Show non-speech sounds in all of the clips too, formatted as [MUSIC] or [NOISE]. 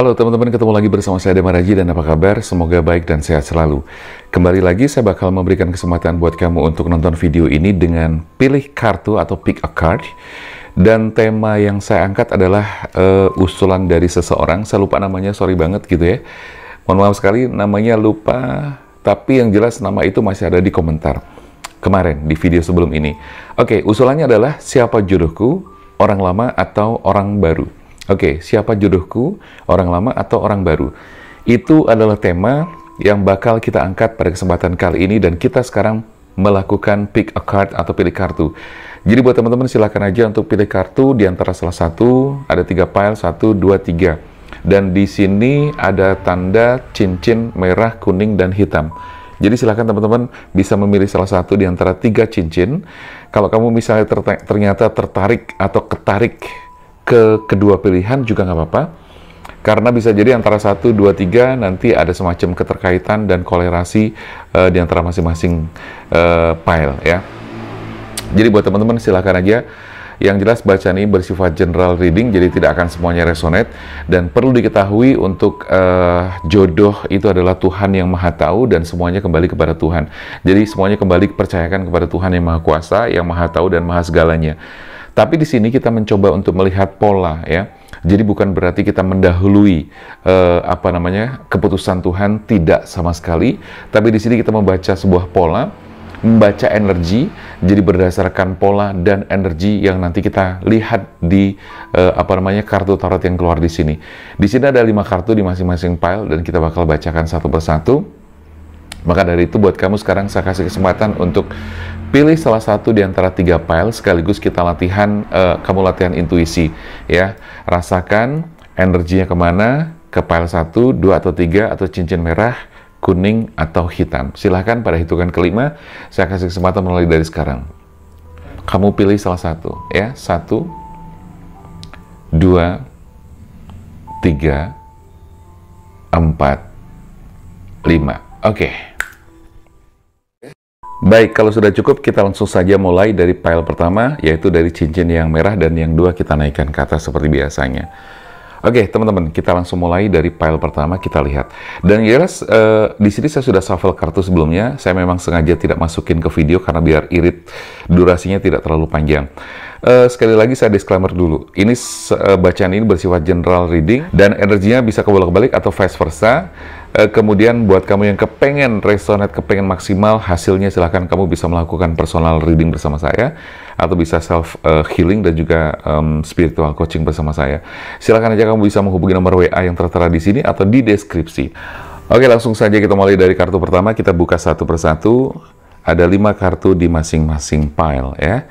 Halo teman-teman, ketemu lagi bersama saya Demar Raji dan apa kabar? Semoga baik dan sehat selalu. Kembali lagi saya bakal memberikan kesempatan buat kamu untuk nonton video ini dengan pilih kartu atau pick a card. Dan tema yang saya angkat adalah uh, usulan dari seseorang, saya lupa namanya, sorry banget gitu ya. Mohon maaf sekali namanya lupa, tapi yang jelas nama itu masih ada di komentar kemarin di video sebelum ini. Oke, usulannya adalah siapa jodohku, orang lama atau orang baru. Oke, okay, siapa jodohku? Orang lama atau orang baru? Itu adalah tema yang bakal kita angkat pada kesempatan kali ini dan kita sekarang melakukan pick a card atau pilih kartu. Jadi buat teman-teman silahkan aja untuk pilih kartu di antara salah satu, ada tiga pile, satu, dua, tiga. Dan di sini ada tanda cincin merah, kuning, dan hitam. Jadi silahkan teman-teman bisa memilih salah satu di antara tiga cincin. Kalau kamu misalnya ternyata tertarik atau ketarik ke kedua pilihan juga nggak apa-apa. Karena bisa jadi antara satu, dua, tiga nanti ada semacam keterkaitan dan kolerasi uh, di antara masing-masing uh, pile ya. Jadi buat teman-teman silahkan aja yang jelas bacaan ini bersifat general reading, jadi tidak akan semuanya resonate. Dan perlu diketahui untuk uh, jodoh itu adalah Tuhan yang maha tahu dan semuanya kembali kepada Tuhan. Jadi semuanya kembali percayakan kepada Tuhan yang maha kuasa, yang maha tahu dan maha segalanya. Tapi di sini kita mencoba untuk melihat pola ya. Jadi bukan berarti kita mendahului eh, apa namanya keputusan Tuhan tidak sama sekali, tapi di sini kita membaca sebuah pola, membaca energi, jadi berdasarkan pola dan energi yang nanti kita lihat di eh, apa namanya kartu tarot yang keluar di sini. Di sini ada lima kartu di masing-masing pile dan kita bakal bacakan satu persatu. Maka dari itu buat kamu sekarang saya kasih kesempatan untuk Pilih salah satu di antara tiga file sekaligus kita latihan, uh, kamu latihan intuisi ya. Rasakan energinya kemana, ke pile satu dua atau tiga atau cincin merah, kuning, atau hitam. Silahkan pada hitungan kelima, saya kasih kesempatan mulai dari sekarang. Kamu pilih salah satu ya. Satu, dua, tiga, empat, lima. Oke. Okay. Baik, kalau sudah cukup kita langsung saja mulai dari pile pertama, yaitu dari cincin yang merah dan yang dua kita naikkan ke atas seperti biasanya. Oke, okay, teman-teman, kita langsung mulai dari pile pertama kita lihat. Dan jelas uh, eh, di sini saya sudah shuffle kartu sebelumnya. Saya memang sengaja tidak masukin ke video karena biar irit durasinya tidak terlalu panjang. Uh, sekali lagi saya disclaimer dulu. Ini uh, bacaan ini bersifat general reading dan energinya bisa kebalik-balik atau vice versa. Eh, kemudian buat kamu yang kepengen resonate, kepengen maksimal, hasilnya silahkan kamu bisa melakukan personal reading bersama saya, atau bisa self eh, healing dan juga um, spiritual coaching bersama saya. Silahkan aja kamu bisa menghubungi nomor WA yang tertera di sini atau di deskripsi. Oke, langsung saja kita mulai dari kartu pertama. Kita buka satu persatu. Ada lima kartu di masing-masing pile ya.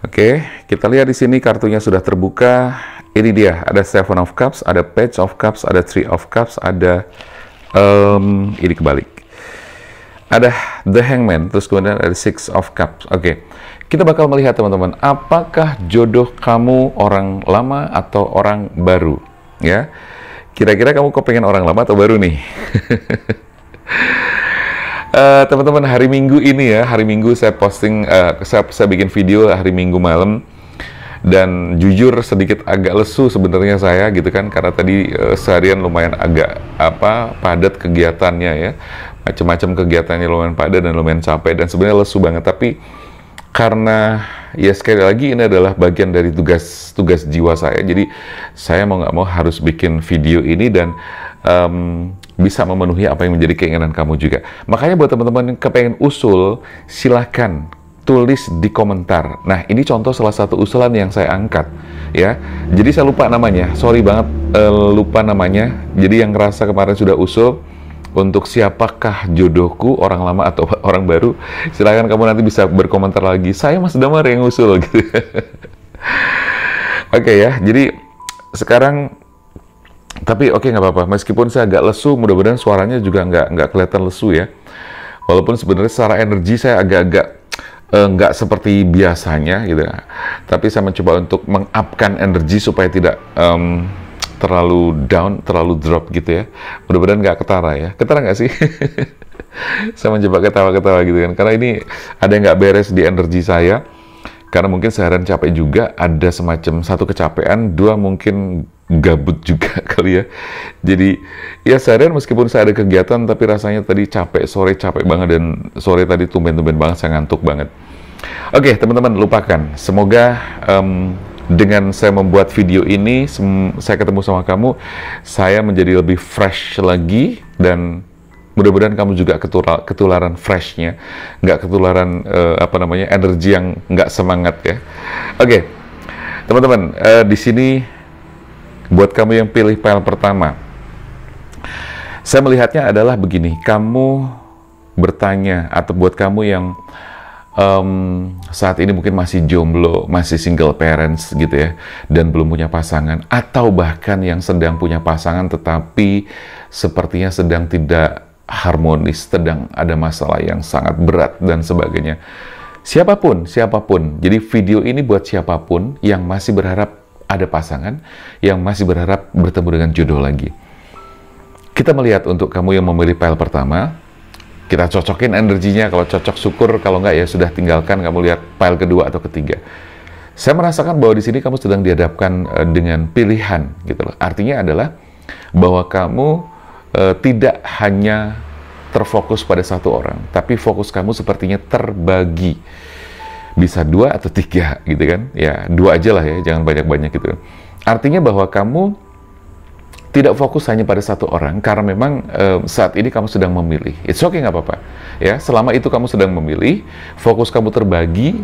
Oke, kita lihat di sini kartunya sudah terbuka. Ini dia, ada Seven of Cups, ada Page of Cups, ada Three of Cups, ada um, ini kebalik. Ada The Hangman, terus kemudian ada Six of Cups. Oke, okay. kita bakal melihat teman-teman, apakah jodoh kamu orang lama atau orang baru? Ya, kira-kira kamu kok pengen orang lama atau baru nih? [LAUGHS] Eh, teman-teman uh, hari Minggu ini ya hari Minggu saya posting uh, saya, saya bikin video hari Minggu malam dan jujur sedikit agak lesu sebenarnya saya gitu kan karena tadi uh, seharian lumayan agak apa padat kegiatannya ya macam-macam kegiatannya lumayan padat dan lumayan capek dan sebenarnya lesu banget tapi karena ya sekali lagi ini adalah bagian dari tugas tugas jiwa saya jadi saya mau nggak mau harus bikin video ini dan um, bisa memenuhi apa yang menjadi keinginan kamu juga. Makanya buat teman-teman yang kepengen usul, silahkan tulis di komentar. Nah, ini contoh salah satu usulan yang saya angkat, ya. Jadi saya lupa namanya, sorry banget uh, lupa namanya. Jadi yang ngerasa kemarin sudah usul untuk siapakah jodohku orang lama atau [LAUGHS] orang baru, silahkan kamu nanti bisa berkomentar lagi. Saya Mas Damar yang usul, [LAUGHS] gitu. oke okay, ya, jadi sekarang tapi oke okay, nggak apa-apa. Meskipun saya agak lesu, mudah-mudahan suaranya juga nggak nggak kelihatan lesu ya. Walaupun sebenarnya secara energi saya agak-agak Eh, nggak uh, seperti biasanya gitu tapi saya mencoba untuk mengupkan energi supaya tidak um, terlalu down terlalu drop gitu ya mudah-mudahan nggak ketara ya ketara nggak sih [LAUGHS] saya mencoba ketawa-ketawa gitu kan karena ini ada yang nggak beres di energi saya karena mungkin seharian capek juga ada semacam satu kecapean dua mungkin gabut juga [LAUGHS] kali ya jadi ya seharian meskipun saya ada kegiatan tapi rasanya tadi capek sore capek banget dan sore tadi tumben-tumben banget saya ngantuk banget oke teman-teman lupakan semoga um, dengan saya membuat video ini, saya ketemu sama kamu, saya menjadi lebih fresh lagi dan Mudah-mudahan kamu juga ketular, ketularan freshnya, nggak ketularan uh, apa namanya energi yang nggak semangat ya. Oke, okay. teman-teman, uh, di sini buat kamu yang pilih file pertama, saya melihatnya adalah begini: kamu bertanya atau buat kamu yang um, saat ini mungkin masih jomblo, masih single parents gitu ya, dan belum punya pasangan, atau bahkan yang sedang punya pasangan tetapi sepertinya sedang tidak harmonis, sedang ada masalah yang sangat berat dan sebagainya. Siapapun, siapapun. Jadi video ini buat siapapun yang masih berharap ada pasangan, yang masih berharap bertemu dengan jodoh lagi. Kita melihat untuk kamu yang memilih file pertama, kita cocokin energinya, kalau cocok syukur, kalau enggak ya sudah tinggalkan, kamu lihat file kedua atau ketiga. Saya merasakan bahwa di sini kamu sedang dihadapkan eh, dengan pilihan gitu loh. Artinya adalah bahwa kamu Eh, tidak hanya terfokus pada satu orang, tapi fokus kamu sepertinya terbagi. Bisa dua atau tiga gitu kan. Ya, dua aja lah ya, jangan banyak-banyak gitu. Artinya bahwa kamu tidak fokus hanya pada satu orang karena memang um, saat ini kamu sedang memilih. It's okay nggak apa-apa. Ya, selama itu kamu sedang memilih, fokus kamu terbagi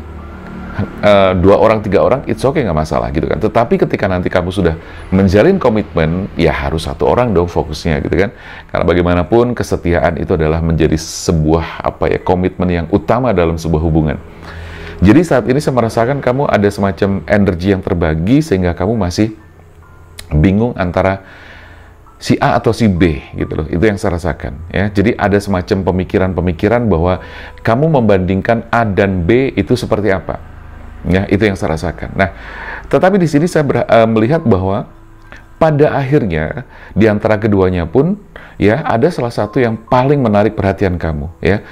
Eh, dua orang tiga orang it's okay nggak masalah gitu kan tetapi ketika nanti kamu sudah menjalin komitmen ya harus satu orang dong fokusnya gitu kan karena bagaimanapun kesetiaan itu adalah menjadi sebuah apa ya komitmen yang utama dalam sebuah hubungan jadi saat ini saya merasakan kamu ada semacam energi yang terbagi sehingga kamu masih bingung antara si A atau si B gitu loh. Itu yang saya rasakan ya. Jadi ada semacam pemikiran-pemikiran bahwa kamu membandingkan A dan B itu seperti apa. Ya, itu yang saya rasakan. Nah, tetapi di sini saya uh, melihat bahwa pada akhirnya di antara keduanya pun ya ada salah satu yang paling menarik perhatian kamu ya.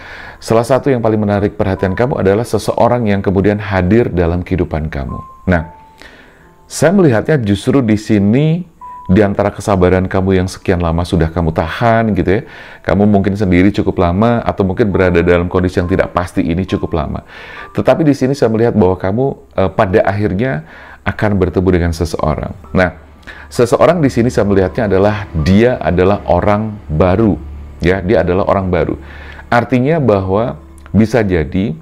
Salah satu yang paling menarik perhatian kamu adalah seseorang yang kemudian hadir dalam kehidupan kamu. Nah, saya melihatnya justru di sini di antara kesabaran kamu yang sekian lama sudah kamu tahan gitu ya. Kamu mungkin sendiri cukup lama atau mungkin berada dalam kondisi yang tidak pasti ini cukup lama. Tetapi di sini saya melihat bahwa kamu eh, pada akhirnya akan bertemu dengan seseorang. Nah, seseorang di sini saya melihatnya adalah dia adalah orang baru ya, dia adalah orang baru. Artinya bahwa bisa jadi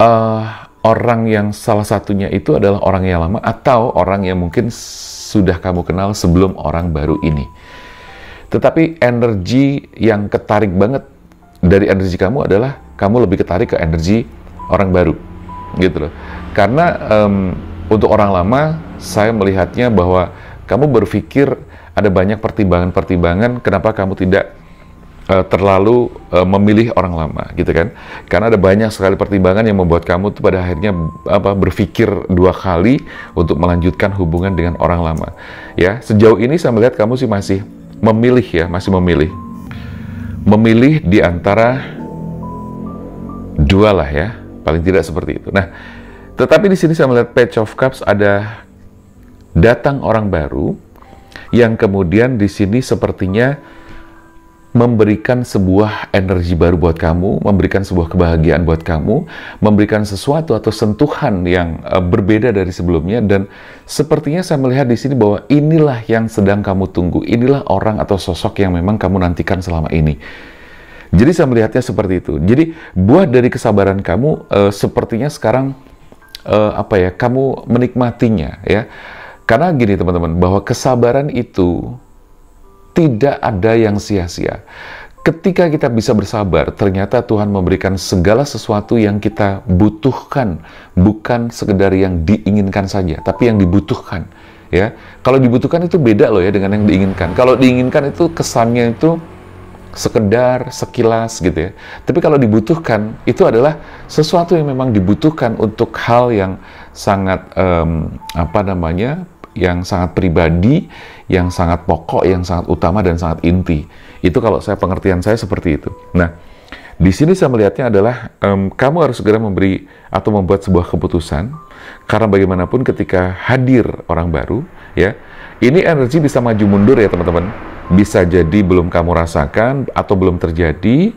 uh, orang yang salah satunya itu adalah orang yang lama atau orang yang mungkin sudah kamu kenal sebelum orang baru ini. Tetapi energi yang ketarik banget dari energi kamu adalah kamu lebih ketarik ke energi orang baru, gitu loh. Karena um, untuk orang lama, saya melihatnya bahwa kamu berpikir ada banyak pertimbangan-pertimbangan kenapa kamu tidak Eh, terlalu uh, memilih orang lama gitu kan karena ada banyak sekali pertimbangan yang membuat kamu tuh pada akhirnya apa berpikir dua kali untuk melanjutkan hubungan dengan orang lama ya sejauh ini saya melihat kamu sih masih memilih ya masih memilih memilih di antara dua lah ya paling tidak seperti itu nah tetapi di sini saya melihat patch of cups ada datang orang baru yang kemudian di sini sepertinya memberikan sebuah energi baru buat kamu, memberikan sebuah kebahagiaan buat kamu, memberikan sesuatu atau sentuhan yang uh, berbeda dari sebelumnya dan sepertinya saya melihat di sini bahwa inilah yang sedang kamu tunggu, inilah orang atau sosok yang memang kamu nantikan selama ini. Jadi saya melihatnya seperti itu. Jadi buah dari kesabaran kamu uh, sepertinya sekarang uh, apa ya, kamu menikmatinya ya. Karena gini teman-teman, bahwa kesabaran itu tidak ada yang sia-sia. Ketika kita bisa bersabar, ternyata Tuhan memberikan segala sesuatu yang kita butuhkan, bukan sekedar yang diinginkan saja, tapi yang dibutuhkan. Ya, kalau dibutuhkan itu beda loh ya dengan yang diinginkan. Kalau diinginkan itu kesannya itu sekedar, sekilas gitu ya. Tapi kalau dibutuhkan itu adalah sesuatu yang memang dibutuhkan untuk hal yang sangat um, apa namanya yang sangat pribadi, yang sangat pokok, yang sangat utama dan sangat inti. Itu kalau saya pengertian saya seperti itu. Nah, di sini saya melihatnya adalah um, kamu harus segera memberi atau membuat sebuah keputusan karena bagaimanapun ketika hadir orang baru, ya ini energi bisa maju mundur ya teman-teman. Bisa jadi belum kamu rasakan atau belum terjadi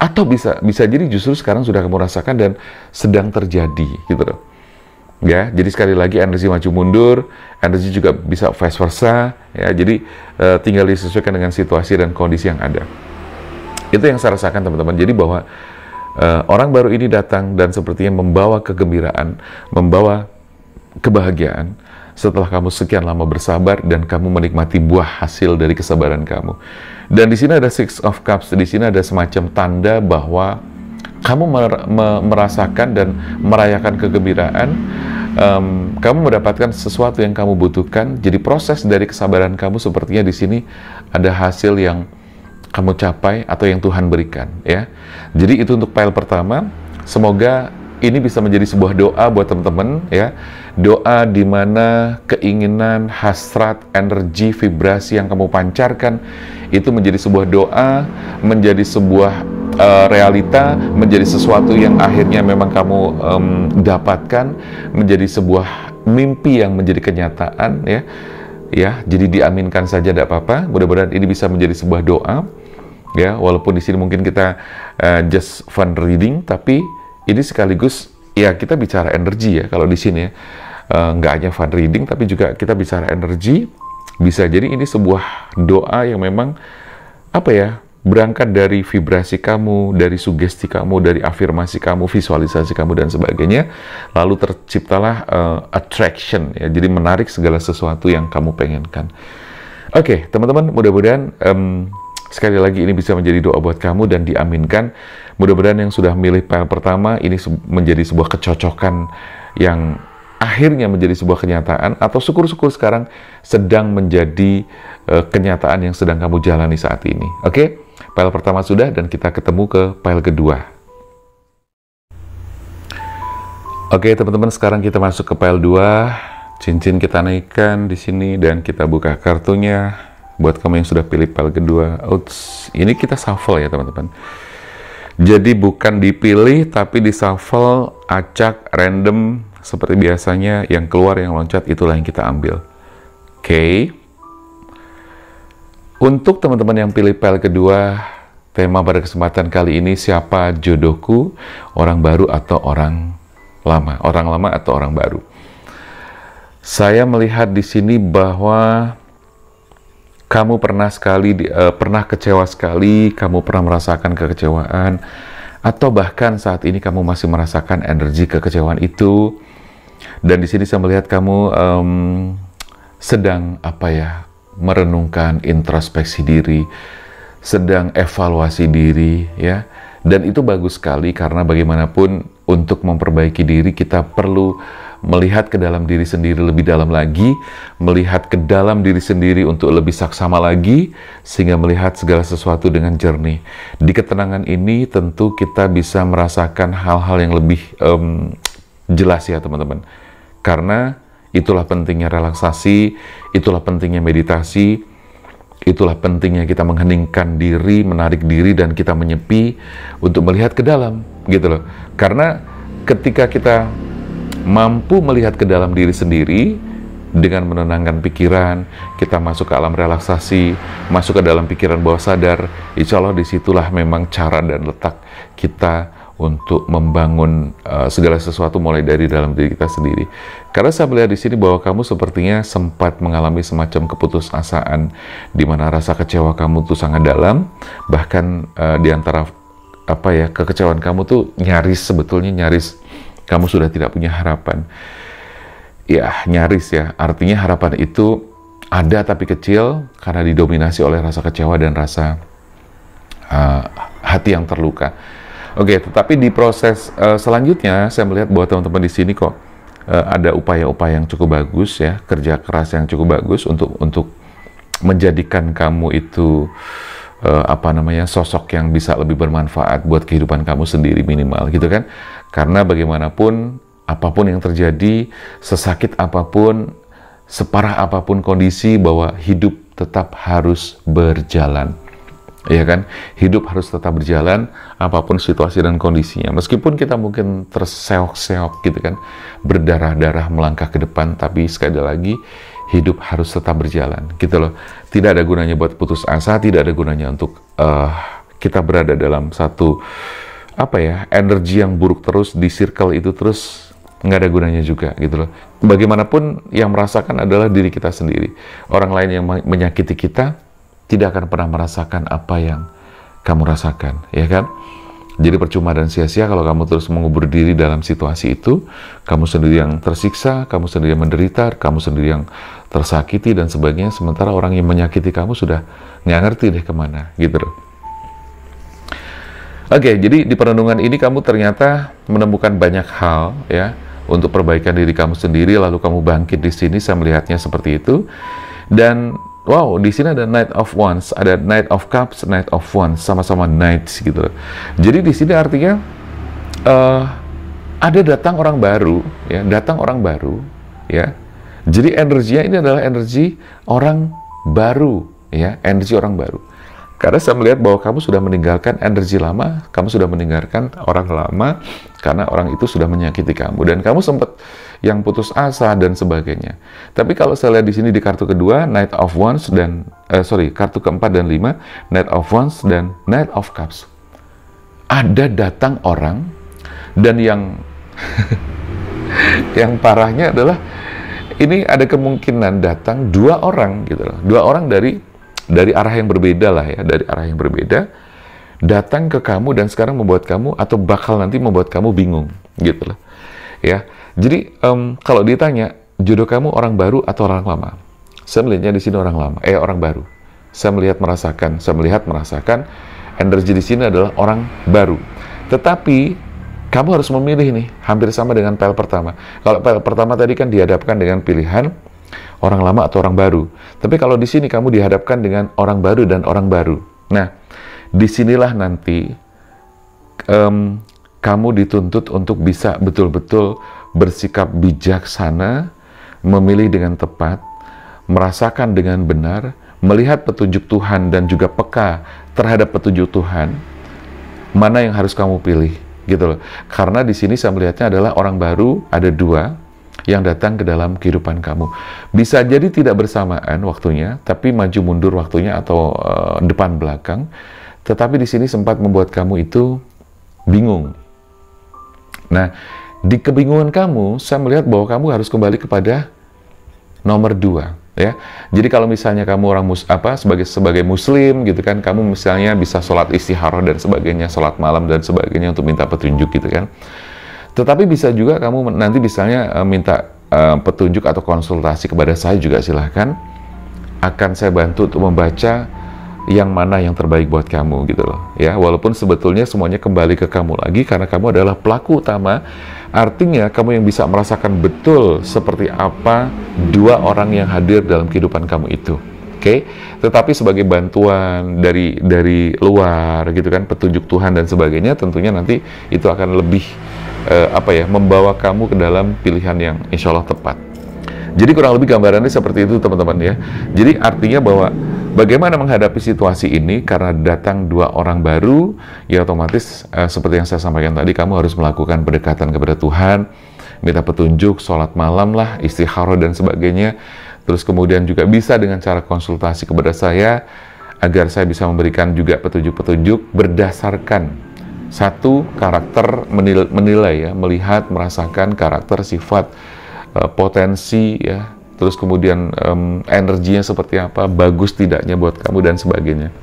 atau bisa bisa jadi justru sekarang sudah kamu rasakan dan sedang terjadi gitu loh ya jadi sekali lagi energi maju mundur energi juga bisa vice versa ya jadi uh, tinggal disesuaikan dengan situasi dan kondisi yang ada itu yang saya rasakan teman-teman jadi bahwa uh, orang baru ini datang dan sepertinya membawa kegembiraan membawa kebahagiaan setelah kamu sekian lama bersabar dan kamu menikmati buah hasil dari kesabaran kamu dan di sini ada six of cups di sini ada semacam tanda bahwa kamu mer me merasakan dan merayakan kegembiraan, um, kamu mendapatkan sesuatu yang kamu butuhkan. Jadi proses dari kesabaran kamu sepertinya di sini ada hasil yang kamu capai atau yang Tuhan berikan, ya. Jadi itu untuk file pertama. Semoga ini bisa menjadi sebuah doa buat teman-teman ya. Doa di mana keinginan, hasrat, energi, vibrasi yang kamu pancarkan itu menjadi sebuah doa, menjadi sebuah uh, realita menjadi sesuatu yang akhirnya memang kamu um, dapatkan menjadi sebuah mimpi yang menjadi kenyataan ya ya jadi diaminkan saja tidak apa-apa mudah-mudahan ini bisa menjadi sebuah doa ya walaupun di sini mungkin kita uh, just fun reading tapi ini sekaligus ya kita bicara energi ya kalau di sini ya uh, nggak hanya fun reading tapi juga kita bicara energi bisa jadi ini sebuah doa yang memang apa ya berangkat dari vibrasi kamu, dari sugesti kamu, dari afirmasi kamu, visualisasi kamu dan sebagainya, lalu terciptalah uh, attraction ya. Jadi menarik segala sesuatu yang kamu pengenkan. Oke, okay, teman-teman, mudah-mudahan um, sekali lagi ini bisa menjadi doa buat kamu dan diaminkan. Mudah-mudahan yang sudah milih file pertama ini menjadi sebuah kecocokan yang akhirnya menjadi sebuah kenyataan atau syukur-syukur sekarang sedang menjadi uh, kenyataan yang sedang kamu jalani saat ini. Oke? Okay? File pertama sudah dan kita ketemu ke file kedua. Oke, okay, teman-teman, sekarang kita masuk ke file 2. Cincin kita naikkan di sini dan kita buka kartunya. Buat kamu yang sudah pilih file kedua, Outs. ini kita shuffle ya, teman-teman. Jadi bukan dipilih tapi di shuffle, acak, random, seperti biasanya yang keluar yang loncat itulah yang kita ambil. Oke. Okay. Untuk teman-teman yang pilih pel kedua, tema pada kesempatan kali ini siapa jodohku, orang baru atau orang lama, orang lama atau orang baru. Saya melihat di sini bahwa kamu pernah sekali di, uh, pernah kecewa sekali, kamu pernah merasakan kekecewaan atau bahkan saat ini kamu masih merasakan energi kekecewaan itu dan di sini saya melihat kamu um, sedang apa ya merenungkan introspeksi diri, sedang evaluasi diri, ya. Dan itu bagus sekali karena bagaimanapun untuk memperbaiki diri kita perlu melihat ke dalam diri sendiri lebih dalam lagi, melihat ke dalam diri sendiri untuk lebih saksama lagi, sehingga melihat segala sesuatu dengan jernih. Di ketenangan ini tentu kita bisa merasakan hal-hal yang lebih um, jelas ya teman-teman. Karena itulah pentingnya relaksasi, itulah pentingnya meditasi, itulah pentingnya kita mengheningkan diri, menarik diri dan kita menyepi untuk melihat ke dalam, gitu loh. Karena ketika kita mampu melihat ke dalam diri sendiri dengan menenangkan pikiran, kita masuk ke alam relaksasi, masuk ke dalam pikiran bawah sadar, insya Allah disitulah memang cara dan letak kita untuk membangun uh, segala sesuatu mulai dari dalam diri kita sendiri. Karena saya melihat di sini bahwa kamu sepertinya sempat mengalami semacam keputusasaan di mana rasa kecewa kamu tuh sangat dalam, bahkan uh, di antara apa ya kekecewaan kamu tuh nyaris sebetulnya nyaris kamu sudah tidak punya harapan. Ya, nyaris ya. Artinya harapan itu ada tapi kecil karena didominasi oleh rasa kecewa dan rasa uh, hati yang terluka Oke, okay, tetapi di proses uh, selanjutnya saya melihat bahwa teman-teman di sini kok uh, ada upaya-upaya yang cukup bagus ya, kerja keras yang cukup bagus untuk untuk menjadikan kamu itu uh, apa namanya sosok yang bisa lebih bermanfaat buat kehidupan kamu sendiri minimal gitu kan. Karena bagaimanapun apapun yang terjadi, sesakit apapun, separah apapun kondisi bahwa hidup tetap harus berjalan ya kan hidup harus tetap berjalan apapun situasi dan kondisinya meskipun kita mungkin terseok-seok gitu kan berdarah-darah melangkah ke depan tapi sekali lagi hidup harus tetap berjalan gitu loh tidak ada gunanya buat putus asa tidak ada gunanya untuk uh, kita berada dalam satu apa ya energi yang buruk terus di circle itu terus nggak ada gunanya juga gitu loh bagaimanapun yang merasakan adalah diri kita sendiri orang lain yang menyakiti kita tidak akan pernah merasakan apa yang kamu rasakan, ya kan? Jadi percuma dan sia-sia kalau kamu terus mengubur diri dalam situasi itu, kamu sendiri yang tersiksa, kamu sendiri yang menderita, kamu sendiri yang tersakiti dan sebagainya, sementara orang yang menyakiti kamu sudah nggak ngerti deh kemana, gitu loh. Oke, jadi di perenungan ini kamu ternyata menemukan banyak hal ya untuk perbaikan diri kamu sendiri, lalu kamu bangkit di sini, saya melihatnya seperti itu. Dan wow di sini ada Knight of Wands, ada Knight of Cups, Knight of Wands, sama-sama Knights gitu Jadi di sini artinya uh, ada datang orang baru, ya, datang orang baru, ya. Jadi energinya ini adalah energi orang baru, ya, energi orang baru. Karena saya melihat bahwa kamu sudah meninggalkan energi lama, kamu sudah meninggalkan orang lama, karena orang itu sudah menyakiti kamu. Dan kamu sempat yang putus asa dan sebagainya. Tapi kalau saya lihat di sini di kartu kedua, Knight of Wands dan, uh, sorry, kartu keempat dan lima, Knight of Wands dan Knight of Cups. Ada datang orang, dan yang [LAUGHS] yang parahnya adalah ini ada kemungkinan datang dua orang gitu loh. Dua orang dari dari arah yang berbeda lah ya, dari arah yang berbeda datang ke kamu dan sekarang membuat kamu atau bakal nanti membuat kamu bingung gitu loh. Ya. Jadi um, kalau ditanya jodoh kamu orang baru atau orang lama? Saya melihatnya di sini orang lama, eh orang baru. Saya melihat merasakan, saya melihat merasakan energi di sini adalah orang baru. Tetapi kamu harus memilih nih, hampir sama dengan pel pertama. Kalau pel pertama tadi kan dihadapkan dengan pilihan orang lama atau orang baru. Tapi kalau di sini kamu dihadapkan dengan orang baru dan orang baru. Nah, disinilah nanti um, kamu dituntut untuk bisa betul-betul bersikap bijaksana, memilih dengan tepat, merasakan dengan benar, melihat petunjuk Tuhan dan juga peka terhadap petunjuk Tuhan. Mana yang harus kamu pilih? gitu loh. Karena di sini saya melihatnya adalah orang baru ada dua, yang datang ke dalam kehidupan kamu. Bisa jadi tidak bersamaan waktunya, tapi maju mundur waktunya atau uh, depan belakang. Tetapi di sini sempat membuat kamu itu bingung. Nah, di kebingungan kamu, saya melihat bahwa kamu harus kembali kepada nomor dua ya. Jadi kalau misalnya kamu orang mus apa sebagai sebagai muslim gitu kan, kamu misalnya bisa sholat istihara dan sebagainya, sholat malam dan sebagainya untuk minta petunjuk gitu kan. Tetapi bisa juga kamu nanti misalnya eh, minta uh, petunjuk atau konsultasi kepada saya juga silahkan. Akan saya bantu untuk membaca yang mana yang terbaik buat kamu gitu loh. Ya, walaupun sebetulnya semuanya kembali ke kamu lagi karena kamu adalah pelaku utama. Artinya kamu yang bisa merasakan betul seperti apa dua orang yang hadir dalam kehidupan kamu itu. Oke, okay? tetapi sebagai bantuan dari dari luar gitu kan petunjuk Tuhan dan sebagainya tentunya nanti itu akan lebih eh, apa ya membawa kamu ke dalam pilihan yang insya Allah tepat. Jadi kurang lebih gambarannya seperti itu teman-teman ya. Jadi artinya bahwa bagaimana menghadapi situasi ini karena datang dua orang baru, ya otomatis eh, seperti yang saya sampaikan tadi kamu harus melakukan pendekatan kepada Tuhan, minta petunjuk, sholat malam lah, istikharah dan sebagainya. Terus kemudian juga bisa dengan cara konsultasi kepada saya agar saya bisa memberikan juga petunjuk-petunjuk berdasarkan satu, karakter menilai, menilai ya, melihat, merasakan karakter, sifat, uh, potensi ya, terus kemudian um, energinya seperti apa, bagus tidaknya buat kamu dan sebagainya.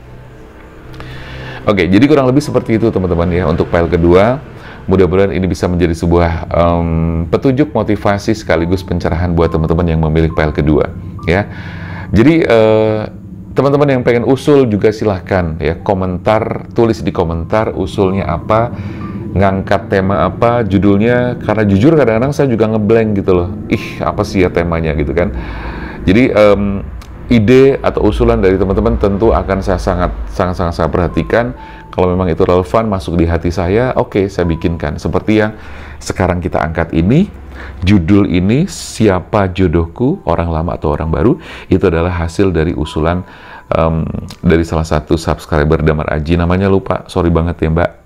Oke, jadi kurang lebih seperti itu teman-teman ya untuk file kedua. Mudah-mudahan ini bisa menjadi sebuah um, petunjuk motivasi sekaligus pencerahan buat teman-teman yang memilih file kedua ya. Jadi uh, teman-teman yang pengen usul juga silahkan ya komentar tulis di komentar usulnya apa ngangkat tema apa judulnya karena jujur kadang-kadang saya juga ngeblank gitu loh ih apa sih ya temanya gitu kan jadi um, ide atau usulan dari teman-teman tentu akan saya sangat sangat sangat saya perhatikan kalau memang itu relevan masuk di hati saya oke okay, saya bikinkan seperti yang sekarang kita angkat ini judul ini siapa jodohku orang lama atau orang baru itu adalah hasil dari usulan um, dari salah satu subscriber Damar Aji namanya lupa sorry banget ya mbak [LAUGHS]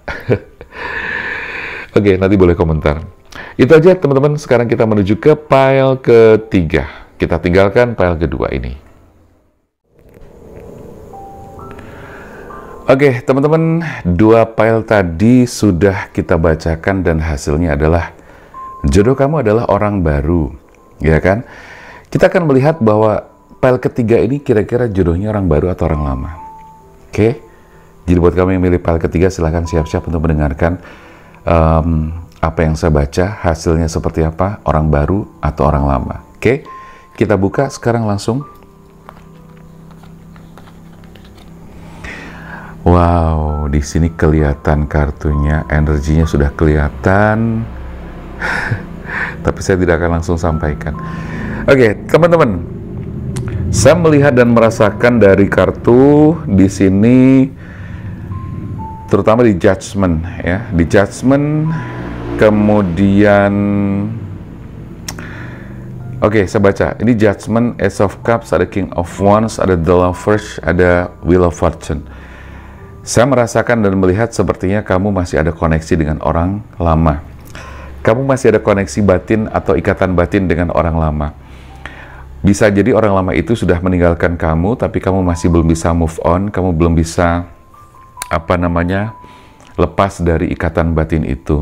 oke okay, nanti boleh komentar itu aja teman-teman sekarang kita menuju ke file ketiga kita tinggalkan file kedua ini Oke, okay, teman-teman, dua file tadi sudah kita bacakan dan hasilnya adalah jodoh kamu adalah orang baru, ya kan? Kita akan melihat bahwa pile ketiga ini kira-kira jodohnya orang baru atau orang lama. Oke? Okay? Jadi buat kamu yang milih pile ketiga silahkan siap-siap untuk mendengarkan um, apa yang saya baca, hasilnya seperti apa, orang baru atau orang lama. Oke? Okay? Kita buka sekarang langsung. Wow, di sini kelihatan kartunya, energinya sudah kelihatan. [LAUGHS] Tapi saya tidak akan langsung sampaikan. Oke, okay, teman-teman, saya melihat dan merasakan dari kartu di sini terutama di judgment ya, di judgment kemudian Oke, okay, saya baca. Ini Judgment, Ace of Cups, ada King of Wands, ada The Lovers, ada Wheel of Fortune. Saya merasakan dan melihat sepertinya kamu masih ada koneksi dengan orang lama. Kamu masih ada koneksi batin atau ikatan batin dengan orang lama. Bisa jadi orang lama itu sudah meninggalkan kamu, tapi kamu masih belum bisa move on, kamu belum bisa apa namanya lepas dari ikatan batin itu.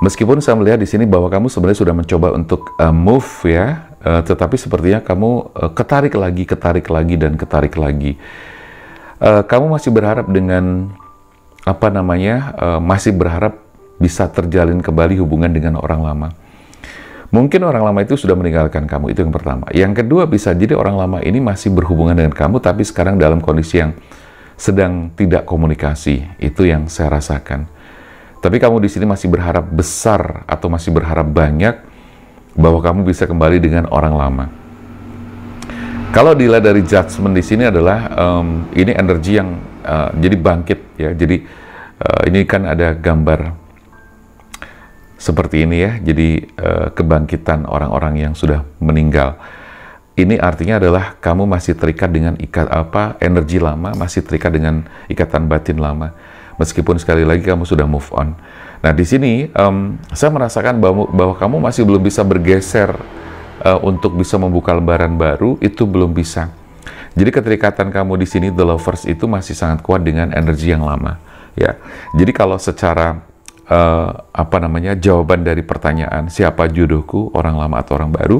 Meskipun saya melihat di sini bahwa kamu sebenarnya sudah mencoba untuk uh, move ya, uh, tetapi sepertinya kamu uh, ketarik lagi, ketarik lagi dan ketarik lagi. Uh, kamu masih berharap dengan apa namanya uh, masih berharap bisa terjalin kembali hubungan dengan orang lama. Mungkin orang lama itu sudah meninggalkan kamu, itu yang pertama. Yang kedua bisa jadi orang lama ini masih berhubungan dengan kamu, tapi sekarang dalam kondisi yang sedang tidak komunikasi. Itu yang saya rasakan. Tapi kamu di sini masih berharap besar atau masih berharap banyak bahwa kamu bisa kembali dengan orang lama. Kalau dilihat dari judgement di sini adalah um, ini energi yang uh, jadi bangkit ya. Jadi uh, ini kan ada gambar seperti ini ya. Jadi eh, kebangkitan orang-orang yang sudah meninggal. Ini artinya adalah kamu masih terikat dengan ikat apa energi lama, masih terikat dengan ikatan batin lama. Meskipun sekali lagi kamu sudah move on. Nah di sini um, saya merasakan bahwa, bahwa kamu masih belum bisa bergeser uh, untuk bisa membuka lembaran baru itu belum bisa. Jadi keterikatan kamu di sini the lovers itu masih sangat kuat dengan energi yang lama ya. Jadi kalau secara uh, apa namanya jawaban dari pertanyaan siapa jodohku orang lama atau orang baru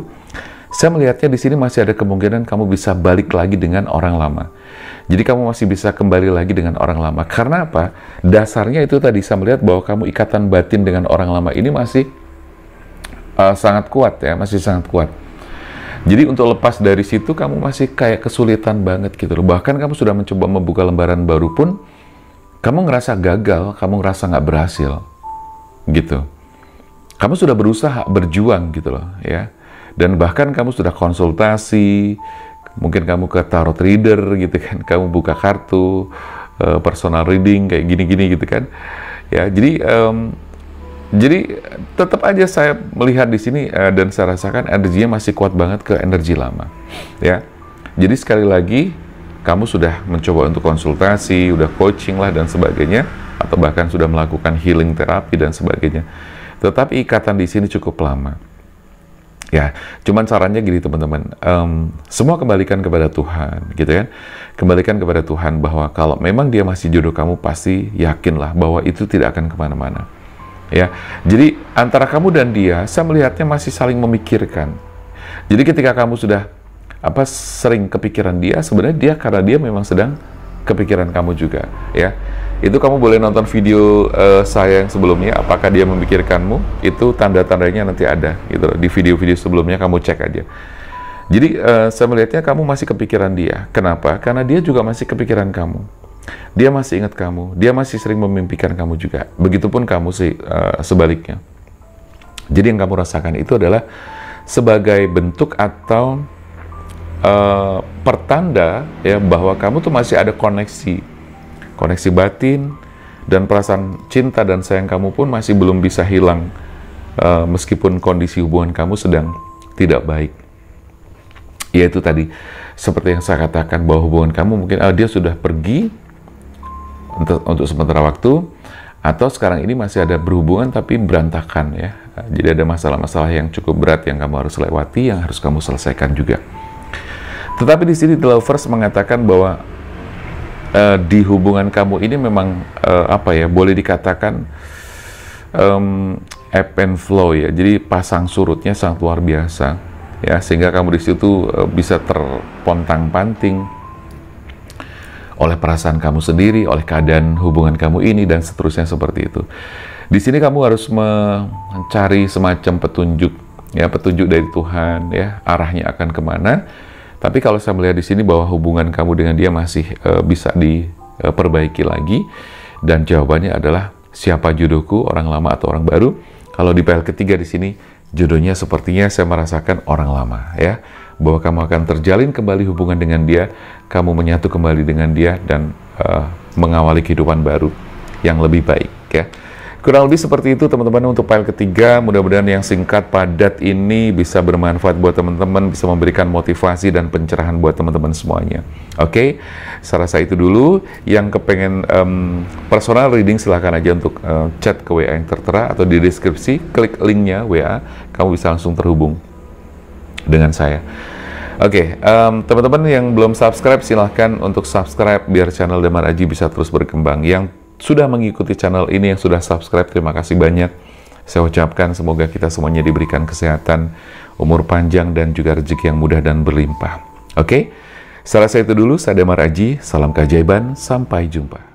saya melihatnya di sini masih ada kemungkinan kamu bisa balik lagi dengan orang lama. Jadi kamu masih bisa kembali lagi dengan orang lama. Karena apa? Dasarnya itu tadi saya melihat bahwa kamu ikatan batin dengan orang lama ini masih uh, sangat kuat ya, masih sangat kuat. Jadi untuk lepas dari situ kamu masih kayak kesulitan banget gitu loh. Bahkan kamu sudah mencoba membuka lembaran baru pun kamu ngerasa gagal, kamu ngerasa nggak berhasil gitu. Kamu sudah berusaha berjuang gitu loh ya. Dan bahkan kamu sudah konsultasi, mungkin kamu ke tarot reader gitu kan, [LAUGHS] kamu buka kartu eh, personal reading kayak gini-gini gitu kan. Ya, jadi um, jadi tetap aja saya melihat di sini uh, dan saya rasakan energinya masih kuat banget ke energi lama. Ya. Jadi sekali lagi kamu sudah mencoba untuk konsultasi, udah coaching lah dan sebagainya atau bahkan sudah melakukan healing terapi dan sebagainya. Tetapi ikatan di sini cukup lama. Ya, cuman sarannya gini teman-teman, um, semua kembalikan kepada Tuhan, gitu kan? Kembalikan kepada Tuhan bahwa kalau memang Dia masih jodoh kamu, pasti yakinlah bahwa itu tidak akan kemana-mana. Ya, jadi antara kamu dan Dia, saya melihatnya masih saling memikirkan. Jadi ketika kamu sudah apa sering kepikiran Dia, sebenarnya Dia karena Dia memang sedang kepikiran kamu juga, ya itu kamu boleh nonton video uh, saya yang sebelumnya apakah dia memikirkanmu itu tanda-tandanya nanti ada gitu di video-video sebelumnya kamu cek aja jadi uh, saya melihatnya kamu masih kepikiran dia kenapa karena dia juga masih kepikiran kamu dia masih ingat kamu dia masih sering memimpikan kamu juga begitupun kamu sih uh, sebaliknya jadi yang kamu rasakan itu adalah sebagai bentuk atau uh, pertanda ya bahwa kamu tuh masih ada koneksi koneksi batin, dan perasaan cinta dan sayang kamu pun masih belum bisa hilang uh, meskipun kondisi hubungan kamu sedang tidak baik. Ya itu tadi, seperti yang saya katakan bahwa hubungan kamu mungkin oh, dia sudah pergi untuk, untuk sementara waktu, atau sekarang ini masih ada berhubungan tapi berantakan ya. Jadi ada masalah-masalah yang cukup berat yang kamu harus lewati, yang harus kamu selesaikan juga. Tetapi di sini The Lovers mengatakan bahwa uh, di hubungan kamu ini memang uh, apa ya boleh dikatakan um, ebb and flow ya jadi pasang surutnya sangat luar biasa ya sehingga kamu di situ uh, bisa terpontang panting oleh perasaan kamu sendiri oleh keadaan hubungan kamu ini dan seterusnya seperti itu di sini kamu harus mencari semacam petunjuk ya petunjuk dari Tuhan ya arahnya akan kemana tapi kalau saya melihat di sini bahwa hubungan kamu dengan dia masih e, bisa diperbaiki eh, e, lagi dan jawabannya adalah siapa jodohku, orang lama atau orang baru. Kalau di PL ketiga di sini jodohnya sepertinya saya merasakan orang lama ya, bahwa kamu akan terjalin kembali hubungan dengan dia, kamu menyatu kembali dengan dia dan e, mengawali kehidupan baru yang lebih baik ya. Kurang lebih seperti itu teman-teman untuk file ketiga. Mudah-mudahan yang singkat, padat ini bisa bermanfaat buat teman-teman, bisa memberikan motivasi dan pencerahan buat teman-teman semuanya. Oke, okay? saya rasa itu dulu. Yang kepengen um, personal reading silahkan aja untuk um, chat ke WA yang tertera atau di deskripsi, klik linknya WA, kamu bisa langsung terhubung dengan saya. Oke, okay, um, teman-teman yang belum subscribe silahkan untuk subscribe biar channel Demar Aji bisa terus berkembang. Yang sudah mengikuti channel ini, yang sudah subscribe, terima kasih banyak. Saya ucapkan semoga kita semuanya diberikan kesehatan, umur panjang, dan juga rezeki yang mudah dan berlimpah. Oke, okay? selesai itu dulu, saya Demar Aji, salam keajaiban, sampai jumpa.